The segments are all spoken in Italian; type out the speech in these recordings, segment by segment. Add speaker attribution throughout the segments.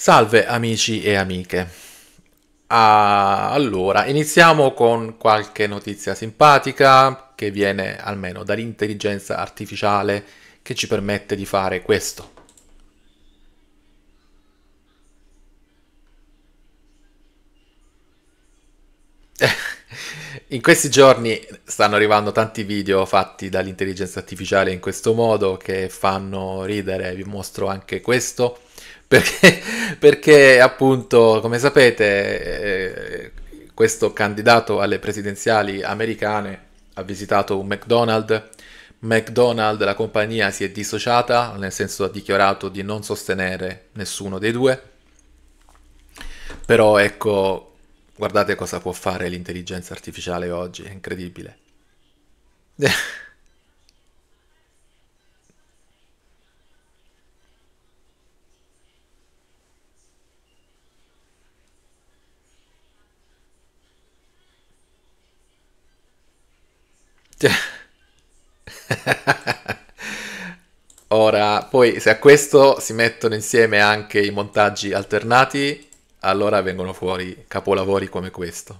Speaker 1: Salve amici e amiche. Ah, allora, iniziamo con qualche notizia simpatica che viene almeno dall'intelligenza artificiale che ci permette di fare questo. In questi giorni stanno arrivando tanti video fatti dall'intelligenza artificiale in questo modo che fanno ridere, vi mostro anche questo perché, perché appunto, come sapete, eh, questo candidato alle presidenziali americane ha visitato un McDonald's, McDonald's la compagnia si è dissociata, nel senso ha dichiarato di non sostenere nessuno dei due, però ecco, guardate cosa può fare l'intelligenza artificiale oggi, è incredibile. Ora, poi se a questo si mettono insieme anche i montaggi alternati, allora vengono fuori capolavori come questo.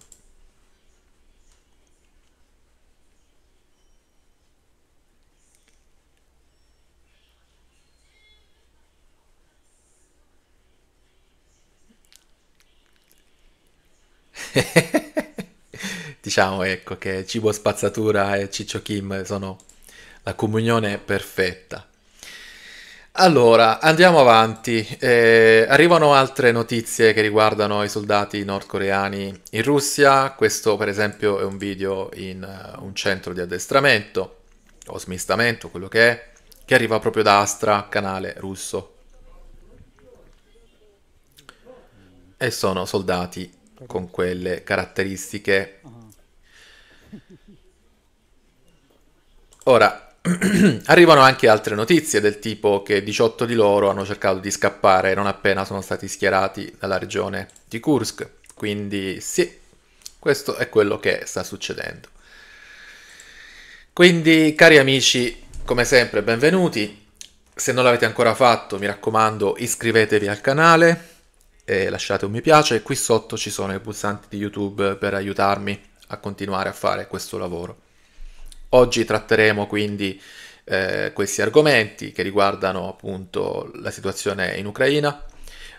Speaker 1: diciamo ecco, che Cibo Spazzatura e Ciccio Kim sono la comunione perfetta. Allora, andiamo avanti. Eh, arrivano altre notizie che riguardano i soldati nordcoreani in Russia. Questo, per esempio, è un video in uh, un centro di addestramento o smistamento, quello che è, che arriva proprio da Astra, canale russo. E sono soldati con quelle caratteristiche Ora, arrivano anche altre notizie del tipo che 18 di loro hanno cercato di scappare non appena sono stati schierati dalla regione di Kursk. Quindi sì, questo è quello che sta succedendo. Quindi, cari amici, come sempre, benvenuti. Se non l'avete ancora fatto, mi raccomando, iscrivetevi al canale e lasciate un mi piace. Qui sotto ci sono i pulsanti di YouTube per aiutarmi a continuare a fare questo lavoro. Oggi tratteremo quindi eh, questi argomenti che riguardano appunto la situazione in Ucraina,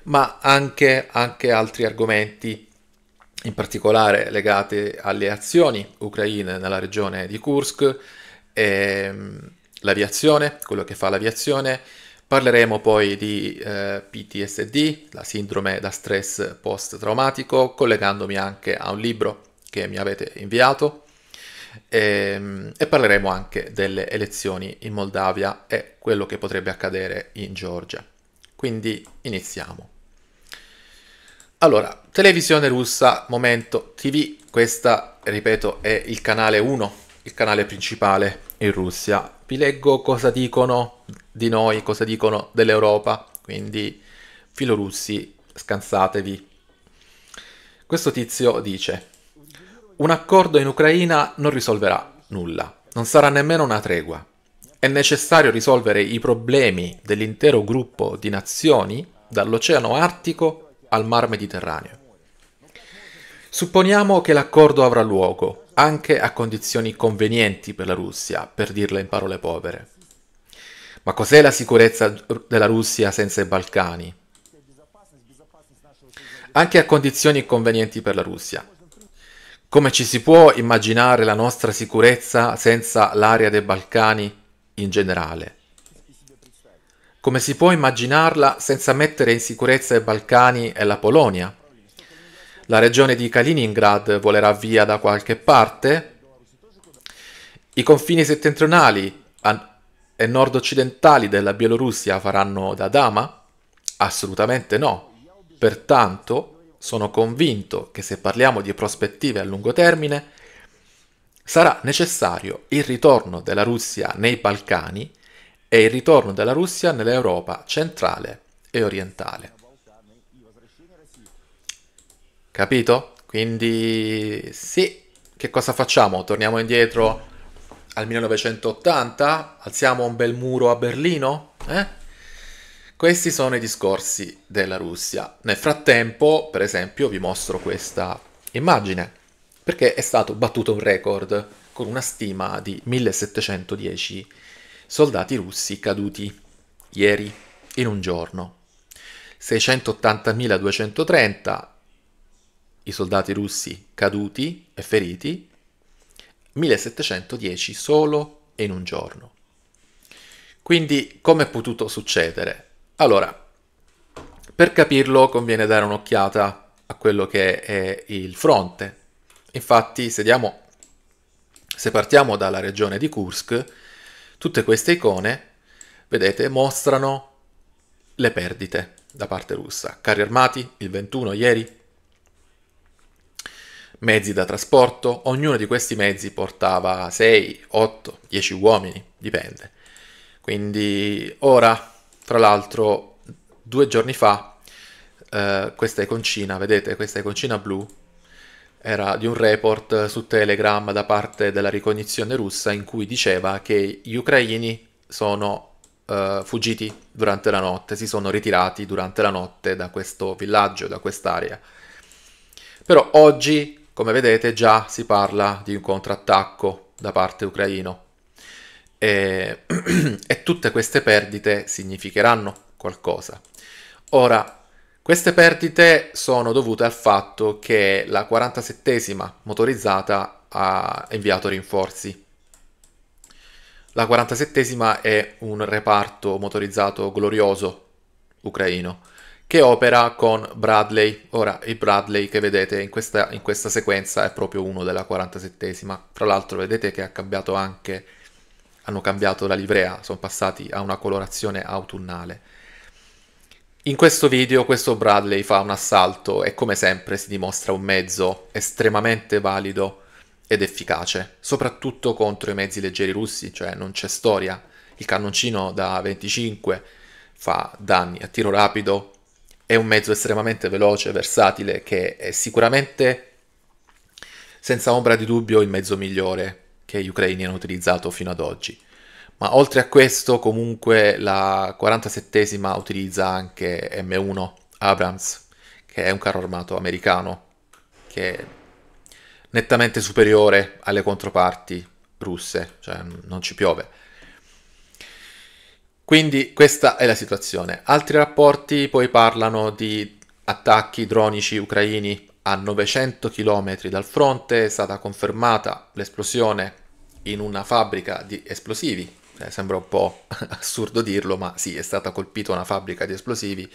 Speaker 1: ma anche, anche altri argomenti in particolare legati alle azioni ucraine nella regione di Kursk, e, ehm, l'aviazione, quello che fa l'aviazione, Parleremo poi di eh, PTSD, la sindrome da stress post-traumatico, collegandomi anche a un libro che mi avete inviato e, ehm, e parleremo anche delle elezioni in Moldavia e quello che potrebbe accadere in Georgia. Quindi iniziamo. Allora, televisione russa, momento TV, questa, ripeto, è il canale 1, il canale principale in Russia. Vi leggo cosa dicono di noi, cosa dicono dell'Europa, quindi filorussi, scansatevi. Questo tizio dice, un accordo in Ucraina non risolverà nulla, non sarà nemmeno una tregua. È necessario risolvere i problemi dell'intero gruppo di nazioni dall'Oceano Artico al Mar Mediterraneo. Supponiamo che l'accordo avrà luogo, anche a condizioni convenienti per la Russia, per dirla in parole povere. Ma cos'è la sicurezza della Russia senza i Balcani? Anche a condizioni convenienti per la Russia. Come ci si può immaginare la nostra sicurezza senza l'area dei Balcani in generale? Come si può immaginarla senza mettere in sicurezza i Balcani e la Polonia? La regione di Kaliningrad volerà via da qualche parte? I confini settentrionali e nord-occidentali della Bielorussia faranno da dama? Assolutamente no. Pertanto, sono convinto che se parliamo di prospettive a lungo termine, sarà necessario il ritorno della Russia nei Balcani e il ritorno della Russia nell'Europa centrale e orientale. Capito? Quindi sì, che cosa facciamo? Torniamo indietro al 1980? Alziamo un bel muro a Berlino? Eh? Questi sono i discorsi della Russia. Nel frattempo, per esempio, vi mostro questa immagine, perché è stato battuto un record con una stima di 1710 soldati russi caduti ieri in un giorno. 680.230 i soldati russi caduti e feriti, 1710 solo in un giorno. Quindi come è potuto succedere? Allora, per capirlo conviene dare un'occhiata a quello che è il fronte. Infatti, se, diamo, se partiamo dalla regione di Kursk, tutte queste icone, vedete, mostrano le perdite da parte russa. Carri armati, il 21 ieri, mezzi da trasporto, ognuno di questi mezzi portava 6, 8, 10 uomini, dipende. Quindi ora tra l'altro, due giorni fa, eh, questa iconcina, vedete, questa iconcina blu, era di un report su Telegram da parte della ricognizione russa in cui diceva che gli ucraini sono eh, fuggiti durante la notte, si sono ritirati durante la notte da questo villaggio, da quest'area. Però oggi, come vedete, già si parla di un contrattacco da parte ucraino e, e tutte queste perdite significheranno qualcosa. Ora, queste perdite sono dovute al fatto che la 47esima motorizzata ha inviato rinforzi. La 47esima è un reparto motorizzato glorioso ucraino che opera con Bradley. Ora, il Bradley che vedete in questa, in questa sequenza è proprio uno della 47esima. Tra l'altro vedete che ha cambiato anche hanno cambiato la livrea, sono passati a una colorazione autunnale. In questo video questo Bradley fa un assalto e come sempre si dimostra un mezzo estremamente valido ed efficace, soprattutto contro i mezzi leggeri russi, cioè non c'è storia. Il cannoncino da 25 fa danni a tiro rapido, è un mezzo estremamente veloce, versatile, che è sicuramente senza ombra di dubbio il mezzo migliore che gli ucraini hanno utilizzato fino ad oggi. Ma oltre a questo, comunque, la 47esima utilizza anche M1 Abrams, che è un carro armato americano, che è nettamente superiore alle controparti russe, cioè non ci piove. Quindi questa è la situazione. Altri rapporti poi parlano di attacchi dronici ucraini a 900 km dal fronte, è stata confermata l'esplosione in una fabbrica di esplosivi. Eh, sembra un po' assurdo dirlo, ma sì, è stata colpita una fabbrica di esplosivi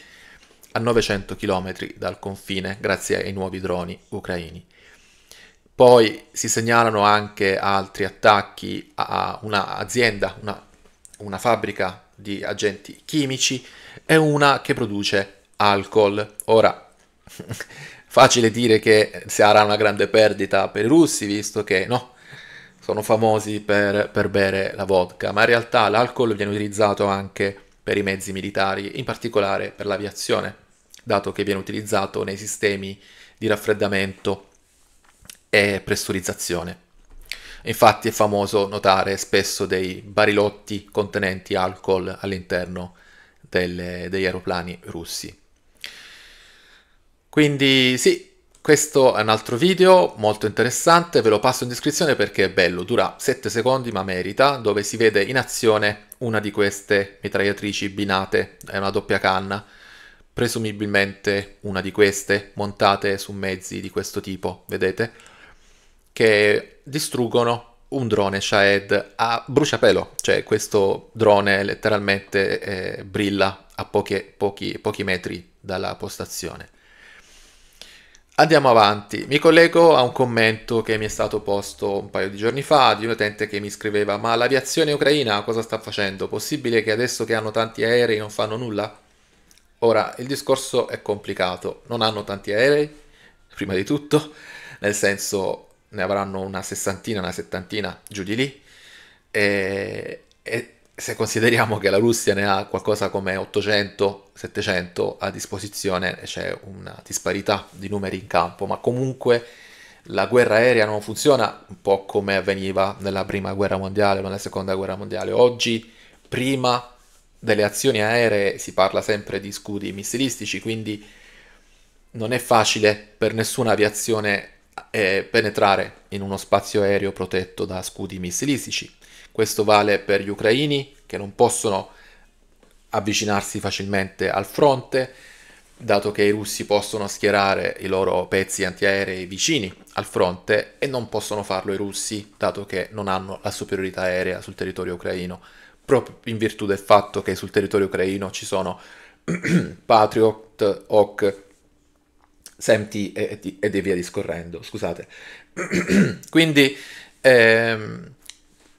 Speaker 1: a 900 km dal confine grazie ai nuovi droni ucraini. Poi si segnalano anche altri attacchi a un'azienda, una, una fabbrica di agenti chimici e una che produce alcol. Ora, facile dire che sarà una grande perdita per i russi, visto che no, sono famosi per, per bere la vodka, ma in realtà l'alcol viene utilizzato anche per i mezzi militari, in particolare per l'aviazione, dato che viene utilizzato nei sistemi di raffreddamento e pressurizzazione. Infatti è famoso notare spesso dei barilotti contenenti alcol all'interno delle, degli aeroplani russi. Quindi sì, questo è un altro video molto interessante, ve lo passo in descrizione perché è bello, dura 7 secondi ma merita, dove si vede in azione una di queste mitragliatrici binate, è una doppia canna, presumibilmente una di queste montate su mezzi di questo tipo, vedete, che distruggono un drone Shahed a bruciapelo, cioè questo drone letteralmente eh, brilla a poche, pochi, pochi metri dalla postazione. Andiamo avanti, mi collego a un commento che mi è stato posto un paio di giorni fa di un utente che mi scriveva ma l'aviazione ucraina cosa sta facendo? Possibile che adesso che hanno tanti aerei non fanno nulla? Ora, il discorso è complicato, non hanno tanti aerei, prima di tutto, nel senso ne avranno una sessantina, una settantina giù di lì, e, e se consideriamo che la Russia ne ha qualcosa come 800-700 a disposizione, c'è una disparità di numeri in campo, ma comunque la guerra aerea non funziona un po' come avveniva nella prima guerra mondiale o nella seconda guerra mondiale. Oggi, prima delle azioni aeree, si parla sempre di scudi missilistici, quindi non è facile per nessuna aviazione eh, penetrare in uno spazio aereo protetto da scudi missilistici questo vale per gli ucraini che non possono avvicinarsi facilmente al fronte, dato che i russi possono schierare i loro pezzi antiaerei vicini al fronte e non possono farlo i russi, dato che non hanno la superiorità aerea sul territorio ucraino, proprio in virtù del fatto che sul territorio ucraino ci sono Patriot, Hawk, Semti e, e, e via discorrendo, scusate. Quindi ehm,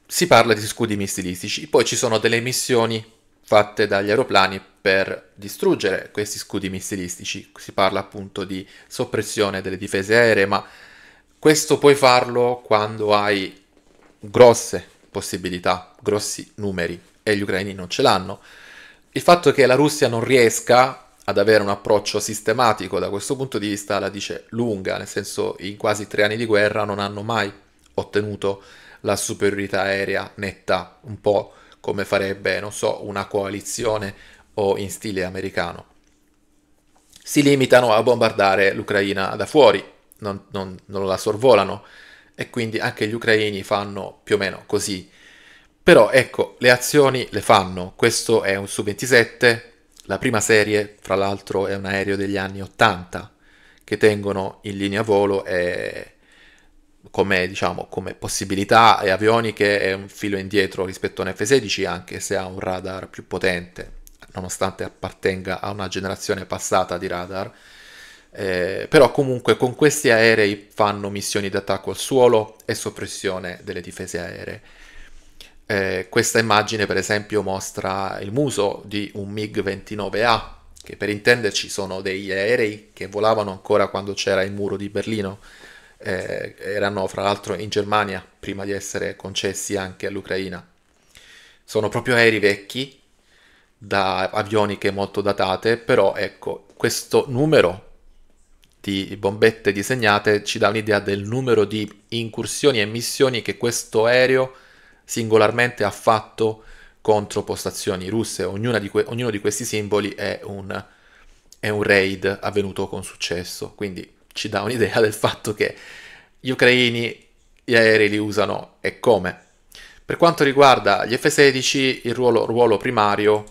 Speaker 1: si parla di scudi missilistici, poi ci sono delle missioni fatte dagli aeroplani per distruggere questi scudi missilistici, si parla appunto di soppressione delle difese aeree, ma questo puoi farlo quando hai grosse possibilità, grossi numeri e gli ucraini non ce l'hanno. Il fatto che la Russia non riesca ad avere un approccio sistematico da questo punto di vista la dice lunga, nel senso in quasi tre anni di guerra non hanno mai ottenuto la superiorità aerea netta, un po' come farebbe, non so, una coalizione o in stile americano. Si limitano a bombardare l'Ucraina da fuori, non, non, non la sorvolano e quindi anche gli ucraini fanno più o meno così. Però ecco, le azioni le fanno, questo è un Su-27, la prima serie, fra l'altro, è un aereo degli anni 80 che tengono in linea volo e come, diciamo, come possibilità e avioniche è un filo indietro rispetto a un F-16 anche se ha un radar più potente nonostante appartenga a una generazione passata di radar eh, però comunque con questi aerei fanno missioni di attacco al suolo e soppressione delle difese aeree eh, questa immagine per esempio mostra il muso di un MiG-29A che per intenderci sono degli aerei che volavano ancora quando c'era il muro di Berlino eh, erano fra l'altro in Germania prima di essere concessi anche all'Ucraina. Sono proprio aerei vecchi, da avioniche molto datate, però ecco, questo numero di bombette disegnate ci dà un'idea del numero di incursioni e missioni che questo aereo singolarmente ha fatto contro postazioni russe. Di que- ognuno di questi simboli è un, è un raid avvenuto con successo, quindi ci dà un'idea del fatto che gli ucraini gli aerei li usano e come. Per quanto riguarda gli F-16, il ruolo, ruolo primario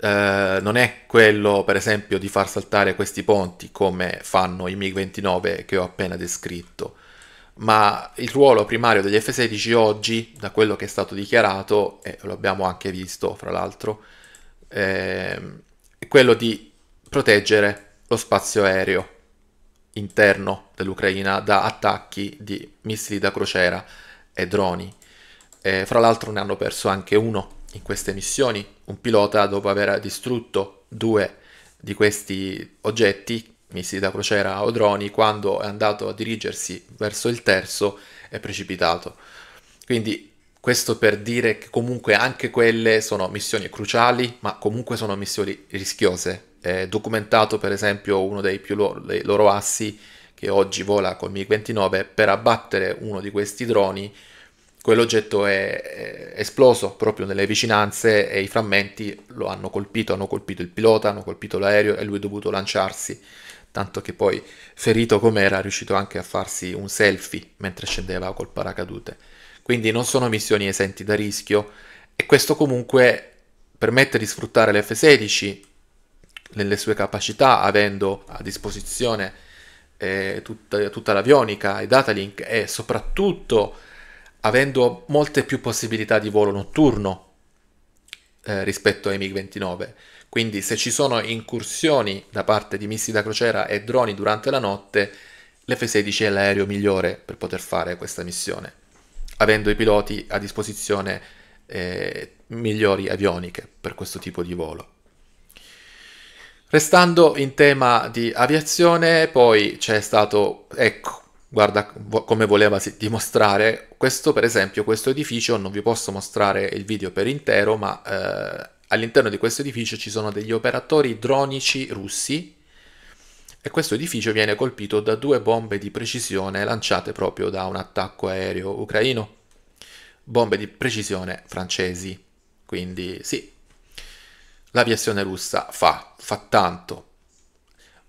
Speaker 1: eh, non è quello, per esempio, di far saltare questi ponti come fanno i MiG-29 che ho appena descritto, ma il ruolo primario degli F-16 oggi, da quello che è stato dichiarato, e lo abbiamo anche visto fra l'altro, eh, è quello di proteggere lo spazio aereo interno dell'Ucraina da attacchi di missili da crociera e droni. E fra l'altro ne hanno perso anche uno in queste missioni, un pilota dopo aver distrutto due di questi oggetti, missili da crociera o droni, quando è andato a dirigersi verso il terzo è precipitato. Quindi questo per dire che comunque anche quelle sono missioni cruciali, ma comunque sono missioni rischiose, eh, documentato per esempio uno dei, loro, dei loro assi che oggi vola col MiG-29, per abbattere uno di questi droni quell'oggetto è, è esploso proprio nelle vicinanze e i frammenti lo hanno colpito, hanno colpito il pilota, hanno colpito l'aereo e lui è dovuto lanciarsi, tanto che poi ferito com'era è riuscito anche a farsi un selfie mentre scendeva col paracadute. Quindi non sono missioni esenti da rischio e questo comunque permette di sfruttare l'F-16 nelle sue capacità, avendo a disposizione eh, tutta, tutta l'avionica e Datalink e soprattutto avendo molte più possibilità di volo notturno eh, rispetto ai MiG-29. Quindi se ci sono incursioni da parte di missili da crociera e droni durante la notte, l'F-16 è l'aereo migliore per poter fare questa missione, avendo i piloti a disposizione eh, migliori avioniche per questo tipo di volo. Restando in tema di aviazione, poi c'è stato, ecco, guarda come voleva dimostrare, questo per esempio, questo edificio, non vi posso mostrare il video per intero, ma eh, all'interno di questo edificio ci sono degli operatori dronici russi e questo edificio viene colpito da due bombe di precisione lanciate proprio da un attacco aereo ucraino, bombe di precisione francesi, quindi sì, l'aviazione russa fa fa tanto,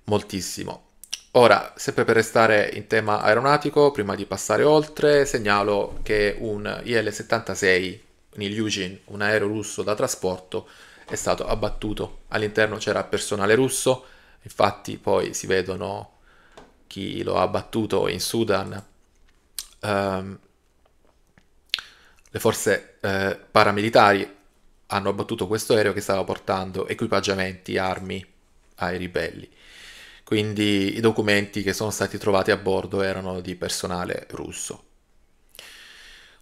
Speaker 1: moltissimo. Ora, sempre per restare in tema aeronautico, prima di passare oltre, segnalo che un IL-76, un Ilyushin, un aereo russo da trasporto, è stato abbattuto. All'interno c'era personale russo, infatti poi si vedono chi lo ha abbattuto in Sudan. Um, le forze eh, paramilitari hanno abbattuto questo aereo che stava portando equipaggiamenti, armi ai ribelli. Quindi i documenti che sono stati trovati a bordo erano di personale russo.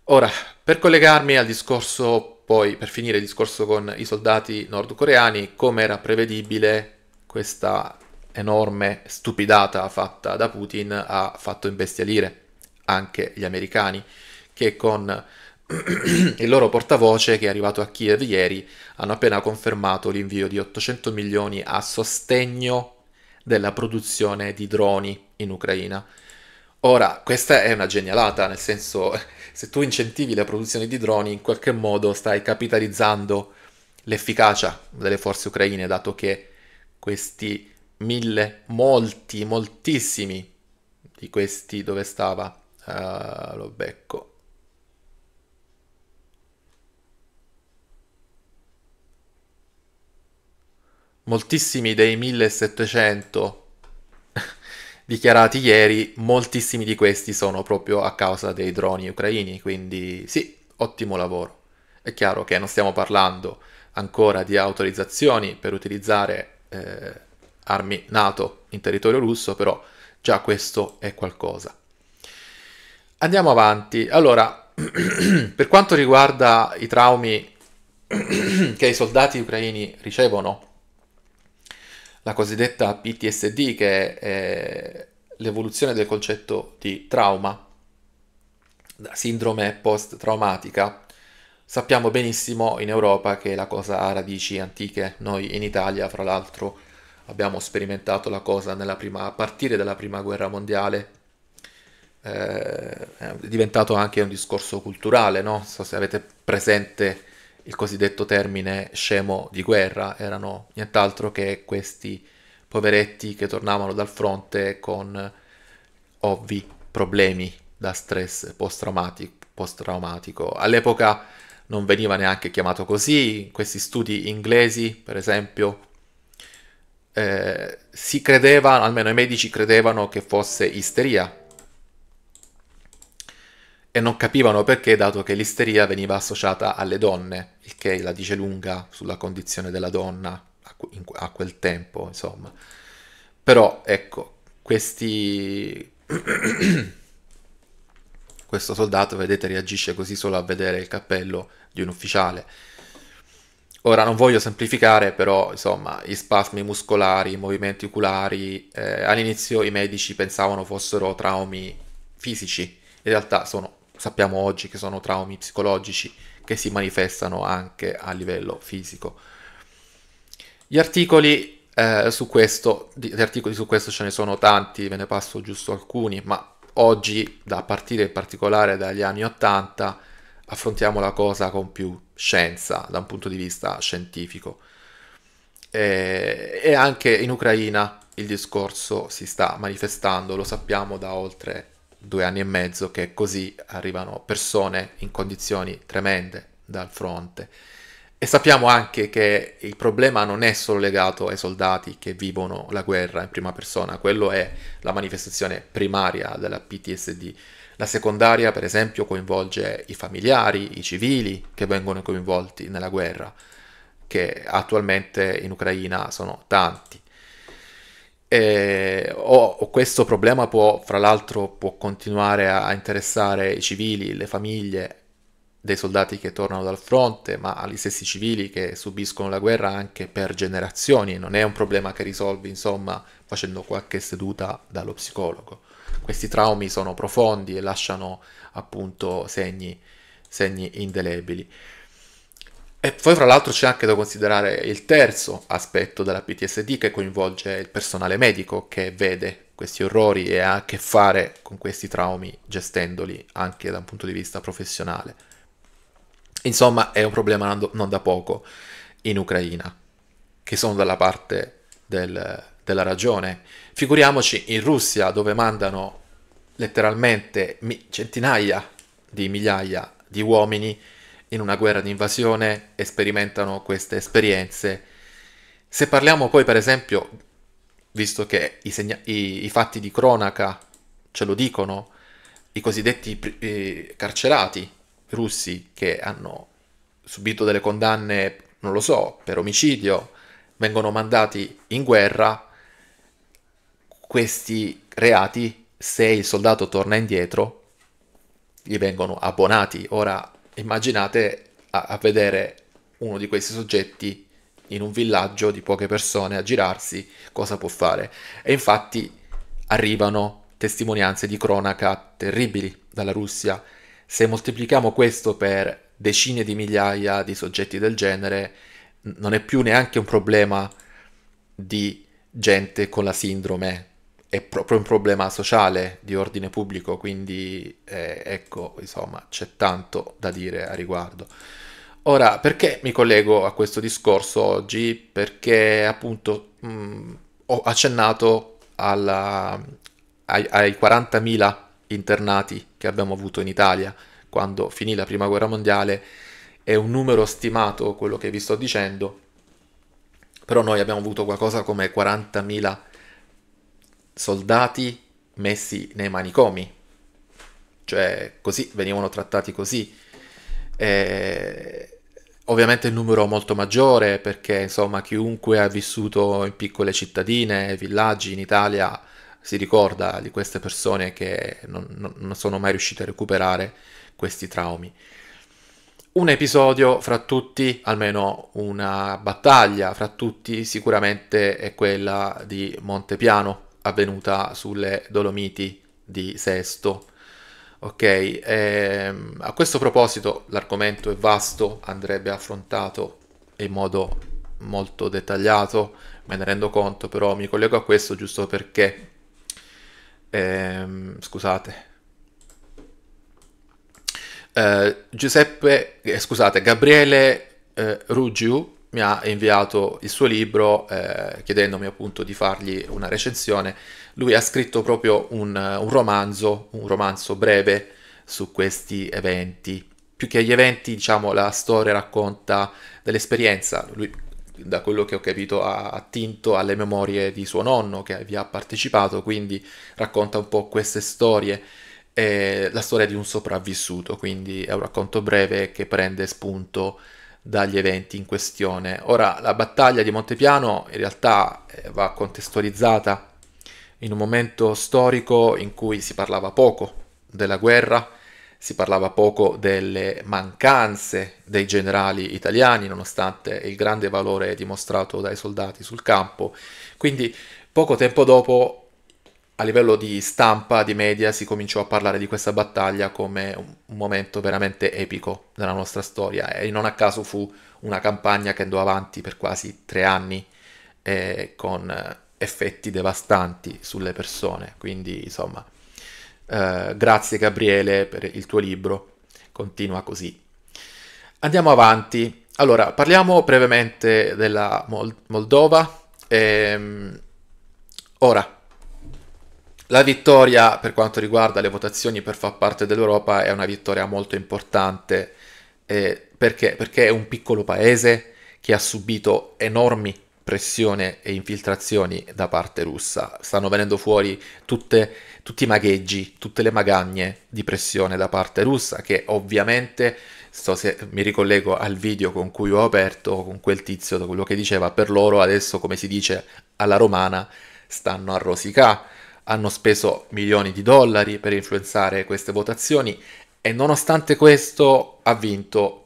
Speaker 1: Ora, per collegarmi al discorso, poi per finire il discorso con i soldati nordcoreani, come era prevedibile, questa enorme stupidata fatta da Putin ha fatto imbestialire anche gli americani, che con Il loro portavoce, che è arrivato a Kiev ieri, hanno appena confermato l'invio di 800 milioni a sostegno della produzione di droni in Ucraina. Ora, questa è una genialata, nel senso, se tu incentivi la produzione di droni, in qualche modo stai capitalizzando l'efficacia delle forze ucraine, dato che questi mille, molti, moltissimi di questi, dove stava? Uh, lo becco, moltissimi dei 1700 dichiarati ieri, moltissimi di questi sono proprio a causa dei droni ucraini, quindi sì, ottimo lavoro. È chiaro che non stiamo parlando ancora di autorizzazioni per utilizzare eh, armi NATO in territorio russo, però già questo è qualcosa. Andiamo avanti. Allora, per quanto riguarda i traumi che i soldati ucraini ricevono, la cosiddetta PTSD, che è eh, l'evoluzione del concetto di trauma, sindrome post-traumatica, sappiamo benissimo in Europa che la cosa ha radici antiche. Noi in Italia, fra l'altro, abbiamo sperimentato la cosa prima, a partire dalla prima guerra mondiale. Eh, è diventato anche un discorso culturale, no? So se avete presente il cosiddetto termine scemo di guerra, erano nient'altro che questi poveretti che tornavano dal fronte con ovvi problemi da stress post-traumatico. All'epoca non veniva neanche chiamato così, in questi studi inglesi, per esempio, eh, si credeva, almeno i medici credevano che fosse isteria, e non capivano perché dato che l'isteria veniva associata alle donne, il che la dice lunga sulla condizione della donna a, quel tempo, insomma. Però ecco, questi... questo soldato, vedete, reagisce così solo a vedere il cappello di un ufficiale. Ora non voglio semplificare, però insomma, gli spasmi muscolari, i movimenti oculari, eh, all'inizio i medici pensavano fossero traumi fisici, in realtà sono sappiamo oggi che sono traumi psicologici che si manifestano anche a livello fisico. Gli articoli, eh, su, questo, gli articoli su questo ce ne sono tanti, ve ne passo giusto alcuni, ma oggi, da partire in particolare dagli anni Ottanta, affrontiamo la cosa con più scienza, da un punto di vista scientifico. E, e anche in Ucraina il discorso si sta manifestando, lo sappiamo da oltre due anni e mezzo che così arrivano persone in condizioni tremende dal fronte. E sappiamo anche che il problema non è solo legato ai soldati che vivono la guerra in prima persona, quello è la manifestazione primaria della PTSD. La secondaria, per esempio, coinvolge i familiari, i civili che vengono coinvolti nella guerra, che attualmente in Ucraina sono tanti. E, eh, o, o, questo problema può, fra l'altro, può continuare a, a interessare i civili, le famiglie dei soldati che tornano dal fronte, ma agli stessi civili che subiscono la guerra anche per generazioni. Non è un problema che risolvi, insomma, facendo qualche seduta dallo psicologo. Questi traumi sono profondi e lasciano appunto segni, segni indelebili. E poi fra l'altro c'è anche da considerare il terzo aspetto della PTSD che coinvolge il personale medico che vede questi orrori e ha a che fare con questi traumi gestendoli anche da un punto di vista professionale. Insomma è un problema non da poco in Ucraina, che sono dalla parte del, della ragione. Figuriamoci in Russia dove mandano letteralmente centinaia di migliaia di uomini in una guerra di invasione e sperimentano queste esperienze. Se parliamo poi per esempio, visto che i, segna- i, i fatti di cronaca ce lo dicono, i cosiddetti eh, carcerati russi che hanno subito delle condanne, non lo so, per omicidio, vengono mandati in guerra, questi reati, se il soldato torna indietro, gli vengono abbonati. Ora immaginate a, a vedere uno di questi soggetti in un villaggio di poche persone a girarsi cosa può fare. E infatti arrivano testimonianze di cronaca terribili dalla Russia. Se moltiplichiamo questo per decine di migliaia di soggetti del genere, non è più neanche un problema di gente con la sindrome è proprio un problema sociale di ordine pubblico, quindi eh, ecco, insomma, c'è tanto da dire a riguardo. Ora, perché mi collego a questo discorso oggi? Perché appunto mh, mm, ho accennato alla, ai, ai 40.000 internati che abbiamo avuto in Italia quando finì la Prima Guerra Mondiale, è un numero stimato quello che vi sto dicendo, però noi abbiamo avuto qualcosa come 40.000 internati soldati messi nei manicomi, cioè così venivano trattati così. E, ovviamente il numero è molto maggiore perché insomma chiunque ha vissuto in piccole cittadine, villaggi in Italia si ricorda di queste persone che non, non sono mai riuscite a recuperare questi traumi. Un episodio fra tutti, almeno una battaglia fra tutti, sicuramente è quella di Montepiano avvenuta sulle Dolomiti di Sesto. Ok, e, ehm, a questo proposito l'argomento è vasto, andrebbe affrontato in modo molto dettagliato, me ne rendo conto, però mi collego a questo giusto perché, ehm, scusate, eh, Giuseppe, eh, scusate, Gabriele eh, Ruggiu mi ha inviato il suo libro eh, chiedendomi appunto di fargli una recensione. Lui ha scritto proprio un, un, romanzo, un romanzo breve su questi eventi. Più che gli eventi, diciamo, la storia racconta dell'esperienza. Lui, da quello che ho capito, ha attinto alle memorie di suo nonno che vi ha partecipato, quindi racconta un po' queste storie la storia di un sopravvissuto, quindi è un racconto breve che prende spunto dagli eventi in questione. Ora, la battaglia di Montepiano in realtà eh, va contestualizzata in un momento storico in cui si parlava poco della guerra, si parlava poco delle mancanze dei generali italiani, nonostante il grande valore dimostrato dai soldati sul campo. Quindi, poco tempo dopo a livello di stampa, di media, si cominciò a parlare di questa battaglia come un momento veramente epico della nostra storia e non a caso fu una campagna che andò avanti per quasi tre anni eh, con effetti devastanti sulle persone. Quindi, insomma, eh, grazie Gabriele per il tuo libro, continua così. Andiamo avanti. Allora, parliamo brevemente della Moldova. Ehm, ora, la vittoria per quanto riguarda le votazioni per far parte dell'Europa è una vittoria molto importante eh, perché? perché è un piccolo paese che ha subito enormi pressione e infiltrazioni da parte russa. Stanno venendo fuori tutte, tutti i magheggi, tutte le magagne di pressione da parte russa che ovviamente, so se mi ricollego al video con cui ho aperto, con quel tizio, quello che diceva, per loro adesso come si dice alla romana, stanno a rosicà hanno speso milioni di dollari per influenzare queste votazioni e nonostante questo ha vinto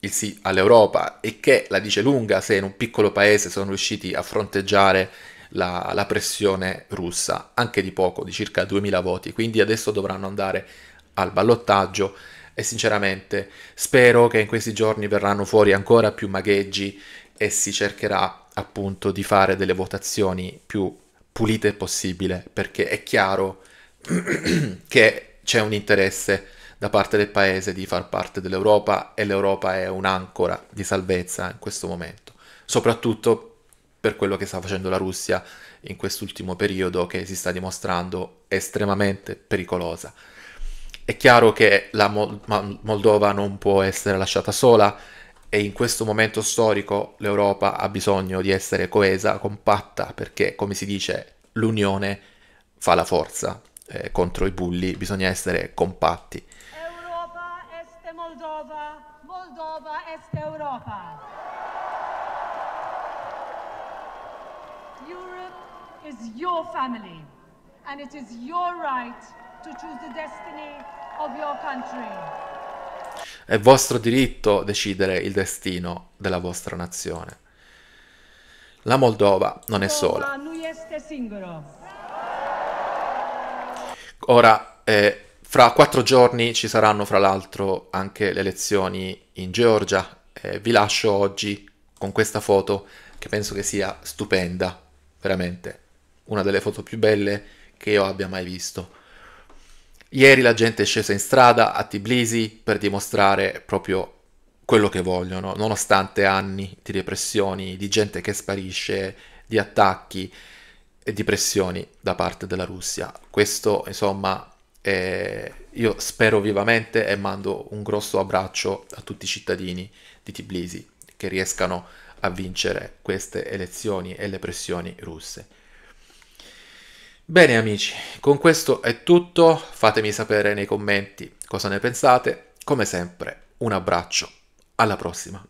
Speaker 1: il sì all'Europa e che la dice lunga se in un piccolo paese sono riusciti a fronteggiare la, la pressione russa, anche di poco, di circa 2000 voti, quindi adesso dovranno andare al ballottaggio e sinceramente spero che in questi giorni verranno fuori ancora più magheggi e si cercherà appunto di fare delle votazioni più pulite possibile, perché è chiaro che c'è un interesse da parte del paese di far parte dell'Europa e l'Europa è un'ancora di salvezza in questo momento, soprattutto per quello che sta facendo la Russia in quest'ultimo periodo che si sta dimostrando estremamente pericolosa. È chiaro che la Moldova non può essere lasciata sola, e in questo momento storico l'Europa ha bisogno di essere coesa, compatta, perché come si dice l'unione fa la forza eh, contro i bulli, bisogna essere compatti. Europa est Moldova, Moldova est Europa. Europe is your family and it is your right to choose the destiny of your country. È vostro diritto decidere il destino della vostra nazione. La Moldova non è sola. Ora, eh, fra quattro giorni ci saranno fra l'altro anche le elezioni in Georgia. Eh, vi lascio oggi con questa foto che penso che sia stupenda, veramente. Una delle foto più belle che io abbia mai visto. Ieri la gente è scesa in strada a Tbilisi per dimostrare proprio quello che vogliono, nonostante anni di repressioni, di gente che sparisce, di attacchi e di pressioni da parte della Russia. Questo, insomma, è... io spero vivamente e mando un grosso abbraccio a tutti i cittadini di Tbilisi che riescano a vincere queste elezioni e le pressioni russe. Bene amici, con questo è tutto, fatemi sapere nei commenti cosa ne pensate, come sempre un abbraccio, alla prossima!